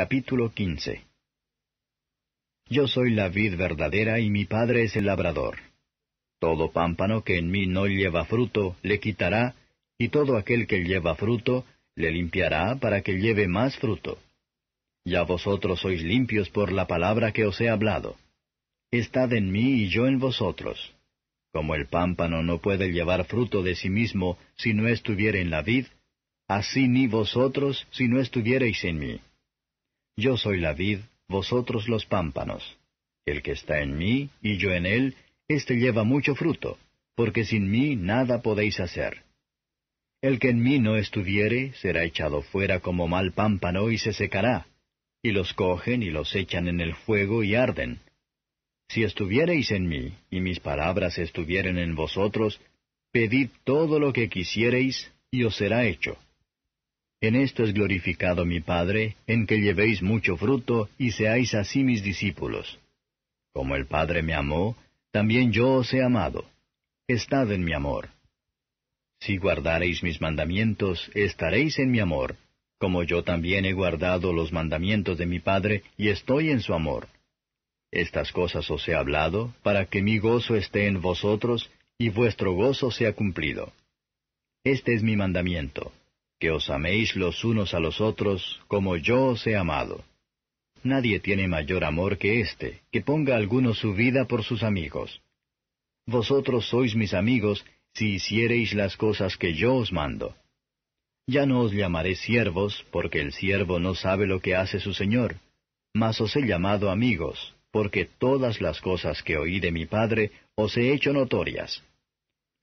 Capítulo 15 Yo soy la vid verdadera y mi Padre es el labrador. Todo pámpano que en mí no lleva fruto, le quitará, y todo aquel que lleva fruto, le limpiará para que lleve más fruto. Ya vosotros sois limpios por la palabra que os he hablado. Estad en mí y yo en vosotros. Como el pámpano no puede llevar fruto de sí mismo si no estuviera en la vid, así ni vosotros si no estuviereis en mí. Yo soy la vid, vosotros los pámpanos. El que está en mí y yo en él, éste lleva mucho fruto, porque sin mí nada podéis hacer. El que en mí no estuviere será echado fuera como mal pámpano y se secará, y los cogen y los echan en el fuego y arden. Si estuviereis en mí, y mis palabras estuvieren en vosotros, pedid todo lo que quisiereis, y os será hecho. En esto es glorificado mi Padre, en que llevéis mucho fruto y seáis así mis discípulos. Como el Padre me amó, también yo os he amado. Estad en mi amor. Si guardareis mis mandamientos, estaréis en mi amor, como yo también he guardado los mandamientos de mi Padre y estoy en su amor. Estas cosas os he hablado, para que mi gozo esté en vosotros y vuestro gozo sea cumplido. Este es mi mandamiento, que os améis los unos a los otros como yo os he amado. Nadie tiene mayor amor que éste, que ponga alguno su vida por sus amigos. Vosotros sois mis amigos si hiciereis las cosas que yo os mando. Ya no os llamaré siervos, porque el siervo no sabe lo que hace su Señor, mas os he llamado amigos, porque todas las cosas que oí de mi Padre os he hecho notorias.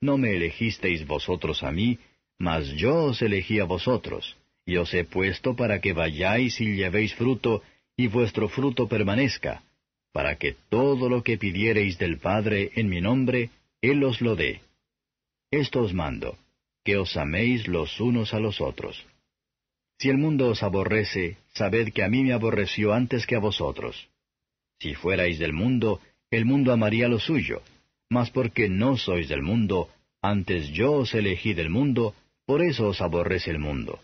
No me elegisteis vosotros a mí, mas yo os elegí a vosotros, y os he puesto para que vayáis y llevéis fruto, y vuestro fruto permanezca, para que todo lo que pidiereis del Padre en mi nombre, Él os lo dé. Esto os mando, que os améis los unos a los otros. Si el mundo os aborrece, sabed que a mí me aborreció antes que a vosotros. Si fuerais del mundo, el mundo amaría lo suyo, mas porque no sois del mundo, antes yo os elegí del mundo, por eso os aborrece el mundo.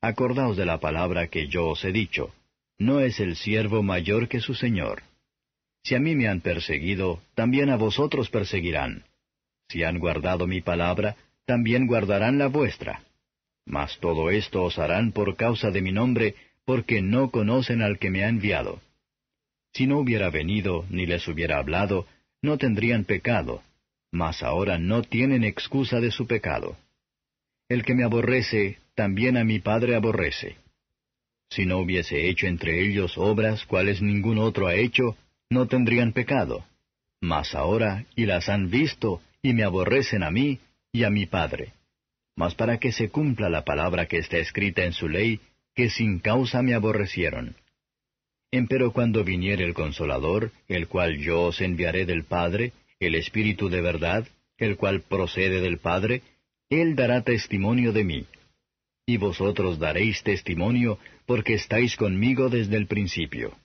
Acordaos de la palabra que yo os he dicho. No es el siervo mayor que su señor. Si a mí me han perseguido, también a vosotros perseguirán. Si han guardado mi palabra, también guardarán la vuestra. Mas todo esto os harán por causa de mi nombre, porque no conocen al que me ha enviado. Si no hubiera venido, ni les hubiera hablado, no tendrían pecado, mas ahora no tienen excusa de su pecado. El que me aborrece, también a mi Padre aborrece. Si no hubiese hecho entre ellos obras cuales ningún otro ha hecho, no tendrían pecado. Mas ahora, y las han visto, y me aborrecen a mí y a mi Padre. Mas para que se cumpla la palabra que está escrita en su ley, que sin causa me aborrecieron. Empero cuando viniere el Consolador, el cual yo os enviaré del Padre, el Espíritu de verdad, el cual procede del Padre, él dará testimonio de mí. Y vosotros daréis testimonio porque estáis conmigo desde el principio.